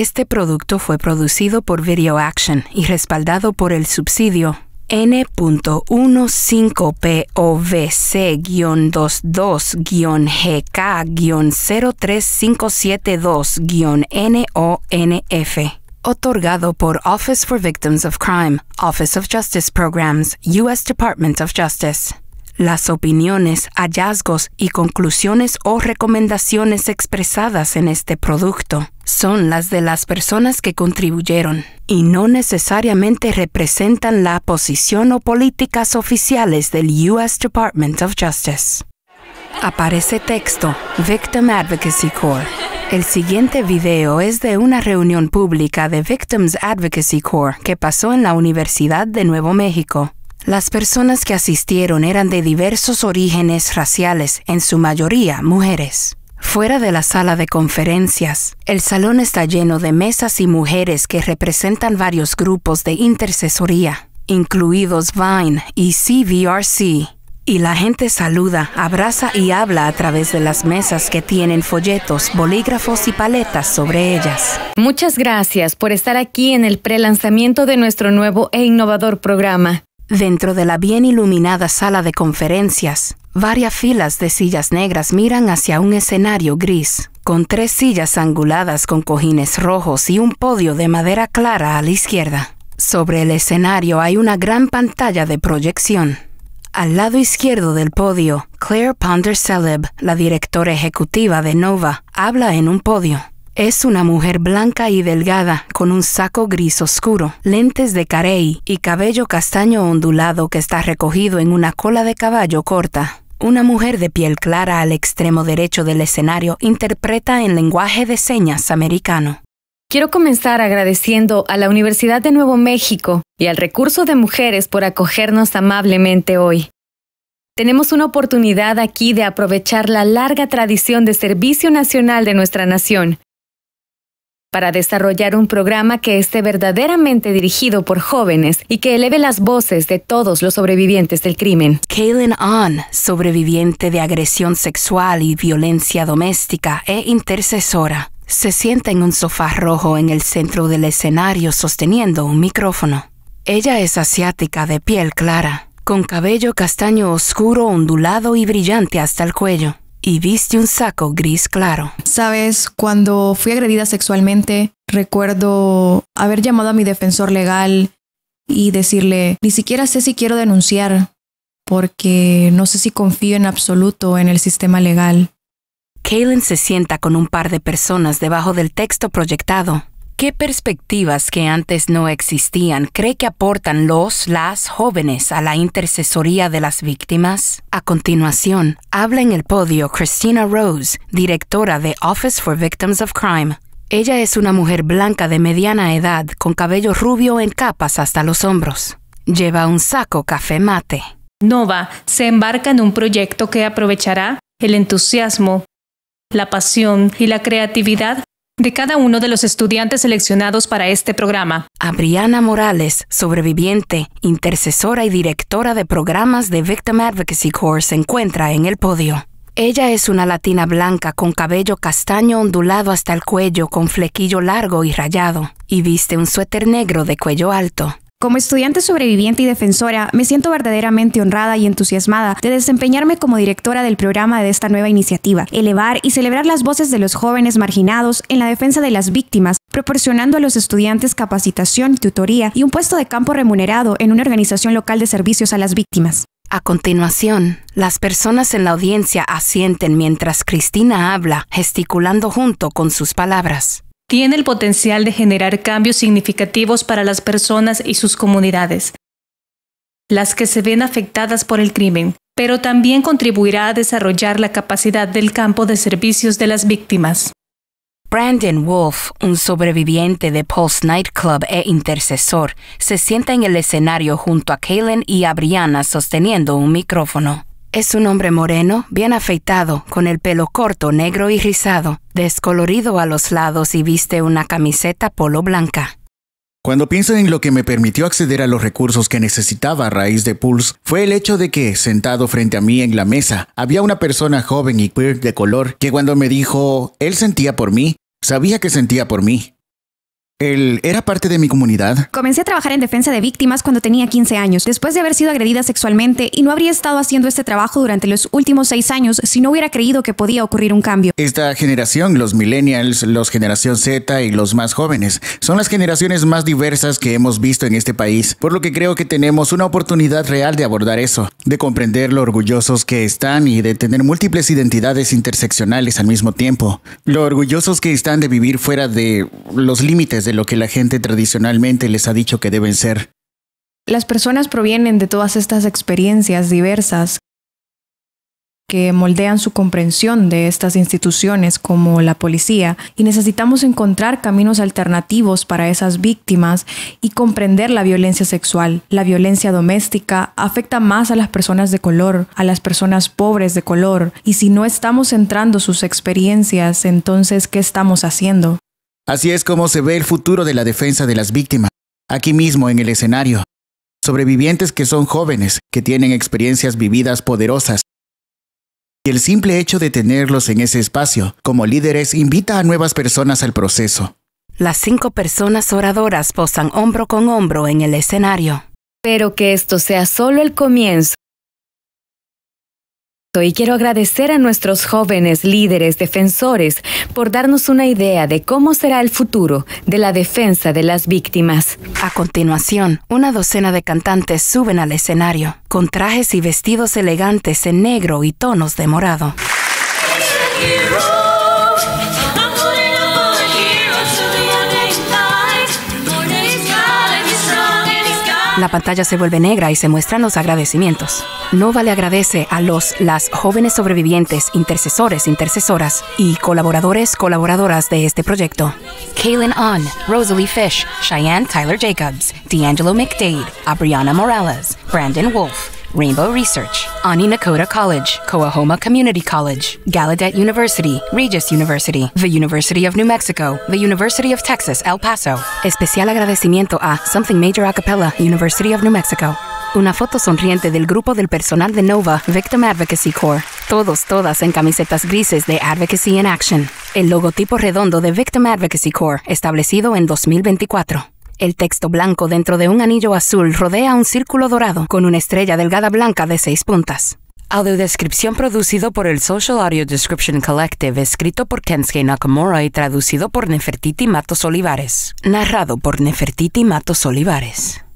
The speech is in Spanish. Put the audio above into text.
Este producto fue producido por Video Action y respaldado por el subsidio n15 povc 22 gk 03572 nonf otorgado por Office for Victims of Crime, Office of Justice Programs, U.S. Department of Justice. Las opiniones, hallazgos y conclusiones o recomendaciones expresadas en este producto son las de las personas que contribuyeron y no necesariamente representan la posición o políticas oficiales del U.S. Department of Justice. Aparece texto Victim Advocacy Corps. El siguiente video es de una reunión pública de Victims Advocacy Corps que pasó en la Universidad de Nuevo México. Las personas que asistieron eran de diversos orígenes raciales, en su mayoría mujeres. Fuera de la sala de conferencias, el salón está lleno de mesas y mujeres que representan varios grupos de intercesoría, incluidos Vine y CVRC. Y la gente saluda, abraza y habla a través de las mesas que tienen folletos, bolígrafos y paletas sobre ellas. Muchas gracias por estar aquí en el prelanzamiento de nuestro nuevo e innovador programa. Dentro de la bien iluminada sala de conferencias, varias filas de sillas negras miran hacia un escenario gris, con tres sillas anguladas con cojines rojos y un podio de madera clara a la izquierda. Sobre el escenario hay una gran pantalla de proyección. Al lado izquierdo del podio, Claire Ponder Celeb, la directora ejecutiva de Nova, habla en un podio. Es una mujer blanca y delgada, con un saco gris oscuro, lentes de carey y cabello castaño ondulado que está recogido en una cola de caballo corta. Una mujer de piel clara al extremo derecho del escenario interpreta en lenguaje de señas americano. Quiero comenzar agradeciendo a la Universidad de Nuevo México y al Recurso de Mujeres por acogernos amablemente hoy. Tenemos una oportunidad aquí de aprovechar la larga tradición de servicio nacional de nuestra nación para desarrollar un programa que esté verdaderamente dirigido por jóvenes y que eleve las voces de todos los sobrevivientes del crimen. Kaylin Ahn, sobreviviente de agresión sexual y violencia doméstica e intercesora, se sienta en un sofá rojo en el centro del escenario sosteniendo un micrófono. Ella es asiática de piel clara, con cabello castaño oscuro ondulado y brillante hasta el cuello y viste un saco gris claro. Sabes, cuando fui agredida sexualmente, recuerdo haber llamado a mi defensor legal y decirle, ni siquiera sé si quiero denunciar, porque no sé si confío en absoluto en el sistema legal. Kaylin se sienta con un par de personas debajo del texto proyectado ¿Qué perspectivas que antes no existían cree que aportan los, las jóvenes a la intercesoría de las víctimas? A continuación, habla en el podio Christina Rose, directora de Office for Victims of Crime. Ella es una mujer blanca de mediana edad con cabello rubio en capas hasta los hombros. Lleva un saco café mate. Nova se embarca en un proyecto que aprovechará el entusiasmo, la pasión y la creatividad de cada uno de los estudiantes seleccionados para este programa. Adriana Morales, sobreviviente, intercesora y directora de programas de Victim Advocacy Corps, se encuentra en el podio. Ella es una latina blanca con cabello castaño ondulado hasta el cuello con flequillo largo y rayado, y viste un suéter negro de cuello alto. Como estudiante sobreviviente y defensora, me siento verdaderamente honrada y entusiasmada de desempeñarme como directora del programa de esta nueva iniciativa, elevar y celebrar las voces de los jóvenes marginados en la defensa de las víctimas, proporcionando a los estudiantes capacitación, tutoría y un puesto de campo remunerado en una organización local de servicios a las víctimas. A continuación, las personas en la audiencia asienten mientras Cristina habla, gesticulando junto con sus palabras tiene el potencial de generar cambios significativos para las personas y sus comunidades, las que se ven afectadas por el crimen, pero también contribuirá a desarrollar la capacidad del campo de servicios de las víctimas. Brandon Wolf, un sobreviviente de Pulse Nightclub e intercesor, se sienta en el escenario junto a Kaylin y a Brianna sosteniendo un micrófono. Es un hombre moreno, bien afeitado, con el pelo corto, negro y rizado, descolorido a los lados y viste una camiseta polo blanca. Cuando pienso en lo que me permitió acceder a los recursos que necesitaba a raíz de Pulse, fue el hecho de que, sentado frente a mí en la mesa, había una persona joven y queer de color que cuando me dijo, él sentía por mí, sabía que sentía por mí, él era parte de mi comunidad. Comencé a trabajar en defensa de víctimas cuando tenía 15 años, después de haber sido agredida sexualmente y no habría estado haciendo este trabajo durante los últimos seis años si no hubiera creído que podía ocurrir un cambio. Esta generación, los millennials, los generación Z y los más jóvenes, son las generaciones más diversas que hemos visto en este país, por lo que creo que tenemos una oportunidad real de abordar eso, de comprender lo orgullosos que están y de tener múltiples identidades interseccionales al mismo tiempo, lo orgullosos que están de vivir fuera de los límites de lo que la gente tradicionalmente les ha dicho que deben ser. Las personas provienen de todas estas experiencias diversas que moldean su comprensión de estas instituciones como la policía y necesitamos encontrar caminos alternativos para esas víctimas y comprender la violencia sexual. La violencia doméstica afecta más a las personas de color, a las personas pobres de color y si no estamos centrando sus experiencias, entonces ¿qué estamos haciendo? Así es como se ve el futuro de la defensa de las víctimas, aquí mismo en el escenario. Sobrevivientes que son jóvenes, que tienen experiencias vividas poderosas. Y el simple hecho de tenerlos en ese espacio, como líderes, invita a nuevas personas al proceso. Las cinco personas oradoras posan hombro con hombro en el escenario. Pero que esto sea solo el comienzo y quiero agradecer a nuestros jóvenes líderes defensores por darnos una idea de cómo será el futuro de la defensa de las víctimas. A continuación, una docena de cantantes suben al escenario, con trajes y vestidos elegantes en negro y tonos de morado. La pantalla se vuelve negra y se muestran los agradecimientos. Nova le agradece a los, las jóvenes sobrevivientes, intercesores, intercesoras y colaboradores, colaboradoras de este proyecto. Kaylin On, Rosalie Fish, Cheyenne Tyler Jacobs, D'Angelo McDade, Abriana Morales, Brandon Wolf, Rainbow Research, Ani Nakota College, Coahoma Community College, Gallaudet University, Regis University, the University of New Mexico, the University of Texas, El Paso. Especial agradecimiento a Something Major Acapella, University of New Mexico. Una foto sonriente del grupo del personal de Nova Victim Advocacy Corps. Todos, todas en camisetas grises de Advocacy in Action. El logotipo redondo de Victim Advocacy Corps, establecido en 2024. El texto blanco dentro de un anillo azul rodea un círculo dorado con una estrella delgada blanca de seis puntas. Audiodescripción producido por el Social Audio Description Collective, escrito por Kensuke Nakamura y traducido por Nefertiti Matos Olivares. Narrado por Nefertiti Matos Olivares.